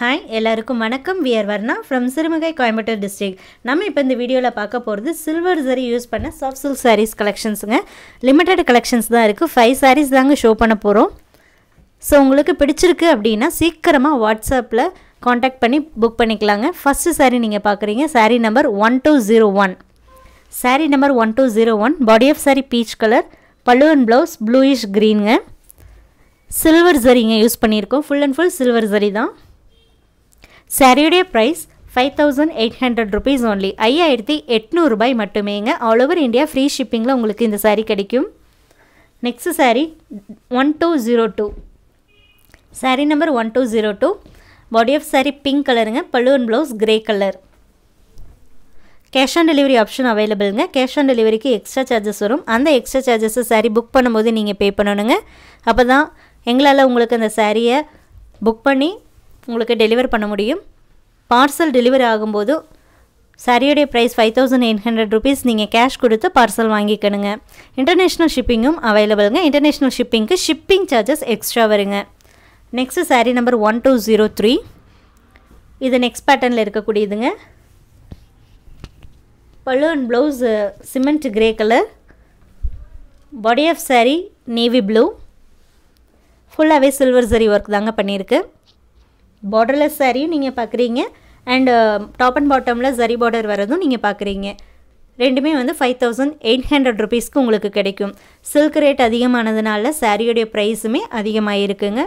hi எல்லாருக்கும் வணக்கம் we're Varna from Sirumugai Coimbatore district நம்ம இப்போ இந்த வீடியோவில் பார்க்க போகிறது சில்வர் சரி யூஸ் பண்ண சாஃப்ட் சில்க் சாரீஸ் கலெக்ஷன்ஸுங்க லிமிட்டட் கலெக்ஷன்ஸ் தான் இருக்குது ஃபைவ் சாரீஸ் தாங்க ஷோ பண்ண போகிறோம் ஸோ உங்களுக்கு பிடிச்சிருக்கு அப்படின்னா சீக்கிரமாக வாட்ஸ்அப்பில் காண்டாக்ட் பண்ணி புக் பண்ணிக்கலாங்க ஃபஸ்ட்டு சாரீ நீங்கள் பார்க்குறீங்க saree number one two zero one saree number one two zero one body of saree peach colour பல்லுவன் அண்ட் ப்ளவுஸ் ப்ளூயிஷ் க்ரீனுங்க சில்வர் ஜரிங்க யூஸ் பண்ணியிருக்கோம் full and full silver zari தான் சாரியுடைய price five thousand eight hundred rupees only ஐயாயிரத்தி எட்நூறுபாய் மட்டுமேங்க ஆல் ஓவர் இந்தியா ஃப்ரீ ஷிப்பிங்கில் உங்களுக்கு இந்த சாரீ கிடைக்கும் next saree one two zero two saree number one two zero two body of sari pink கலருங்க பலூன் blouse grey colour cash on delivery option அவைலபிளுங்க கேஷ் ஆன் டெலிவரிக்கு எக்ஸ்ட்ரா சார்ஜஸ் வரும் அந்த எக்ஸ்ட்ரா சார்ஜஸை சாரீ புக் பண்ணும்போது நீங்கள் பே பண்ணணுங்க அப்போ தான் எங்களால் உங்களுக்கு அந்த சாரியை புக் பண்ணி உங்களுக்கு டெலிவர் பண்ண முடியும் பார்சல் டெலிவரி ஆகும்போது சாரியோடைய price five thousand eight hundred rupees நீங்கள் கேஷ் கொடுத்து பார்சல் வாங்கிக்கணுங்க இன்டர்நேஷ்னல் ஷிப்பிங்கும் அவைலபிளுங்க இன்டர்நேஷ்னல் ஷிப்பிங்க்கு ஷிப்பிங் சார்ஜஸ் எக்ஸ்ட்ரா வருங்க next saree number one two zero three இது நெக்ஸ்ட் பேட்டர்னில் இருக்கக்கூடியதுங்க pallu and blouse cement grey colour body of saree navy blue ஃபுல்லாகவே சில்வர் சரி ஒர்க் தாங்க பண்ணியிருக்கு பார்டர்லெஸ் சாரியும் நீங்கள் பார்க்குறீங்க அண்டு டாப் uh, அண்ட் பாட்டமில் ஜரி பார்டர் வரதும் நீங்கள் பார்க்குறீங்க ரெண்டுமே வந்து ஃபைவ் தௌசண்ட் எயிட் ஹண்ட்ரட் ருபீஸ்க்கு உங்களுக்கு கிடைக்கும் சில்க் ரேட் அதிகமானதுனால சாரியோடைய ப்ரைஸுமே அதிகமாக இருக்குங்க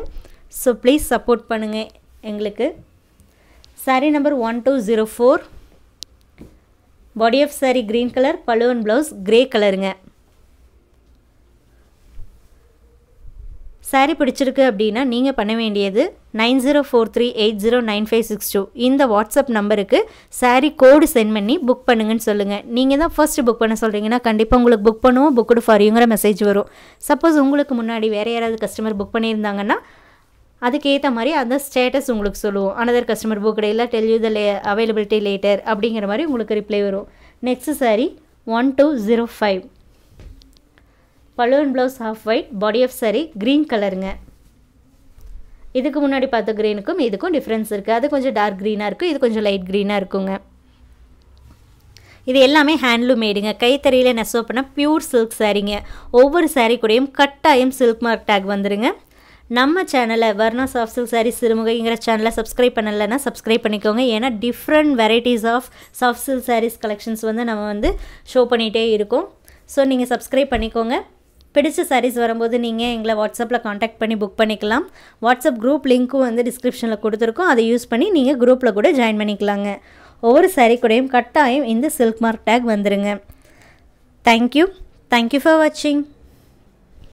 ஸோ ப்ளீஸ் சப்போர்ட் பண்ணுங்கள் எங்களுக்கு saree number one two zero four body of saree green colour பழுவன் ப்ளவுஸ் க்ரே கலருங்க சாரி பிடிச்சிருக்கு அப்படின்னா நீங்கள் பண்ண வேண்டியது nine zero four three eight zero nine five six two இந்த வாட்ஸ்அப் நம்பருக்கு சாரி கோடு சென்ட் பண்ணி புக் பண்ணுங்கன்னு சொல்லுங்கள் நீங்கள் தான் ஃபஸ்ட்டு புக் பண்ண சொல்கிறீங்கன்னா கண்டிப்பாக உங்களுக்கு புக் பண்ணுவோம் புக்குடு ஃபாரியுங்கிற மெசேஜ் வரும் சப்போஸ் உங்களுக்கு முன்னாடி வேறு யாராவது கஸ்டமர் புக் பண்ணியிருந்தாங்கன்னா அதுக்கேற்ற மாதிரி அந்த ஸ்டேட்டஸ் உங்களுக்கு சொல்லுவோம் அனதர் கஸ்டமர் புக் இல்லை டெல் யூ த லே அவைலபிலிட்டி லேட்டர் அப்படிங்கிற மாதிரி உங்களுக்கு ரிப்ளை வரும் next saree one two zero five பலூன் blouse of white body of saree green கலருங்க இதுக்கு முன்னாடி பார்த்த க்ரீனுக்கும் இதுக்கும் டிஃப்ரென்ஸ் இருக்குது அது கொஞ்சம் டார்க் க்ரீனாக இருக்கும் இது கொஞ்சம் லைட் க்ரீனாக இருக்குங்க இது எல்லாமே ஹேண்ட்லூம் மேடுங்க கைத்தறியில் நெசவு பண்ண பியூர் சில்க் சாரீங்க ஒவ்வொரு சாரீ கூடயும் கட்டாயம் சில்க் மார்க் டேக் வந்துடுங்க நம்ம சேனலை வர்ணா சாஃப்ட் சில்க் சாரீஸ் சிறுமுகைங்கிற சேனலை சப்ஸ்கிரைப் பண்ணலைன்னா சப்ஸ்கிரைப் பண்ணிக்கோங்க ஏன்னா different varieties of soft silk sarees collections வந்து நம்ம வந்து ஷோ பண்ணிகிட்டே இருக்கோம் ஸோ நீங்கள் சப்ஸ்கிரைப் பண்ணிக்கோங்க பிடிச்ச சாரீஸ் வரும்போது நீங்கள் எங்களை வாட்ஸ்அப்பில் காண்டாக்ட் பண்ணி புக் பண்ணிக்கலாம் வாட்ஸ்அப் குரூப் லிங்க்கும் வந்து டிஸ்கிரிப்ஷனில் கொடுத்துருக்கோம் அதை யூஸ் பண்ணி நீங்கள் குரூப்பில் கூட ஜாயின் பண்ணிக்கலாங்க ஒவ்வொரு சாரீ கூடயும் கட்டாயம் இந்த சில்க் மார்க் டேக் வந்துடுங்க தேங்க்யூ தேங்க்யூ ஃபார் வாட்சிங்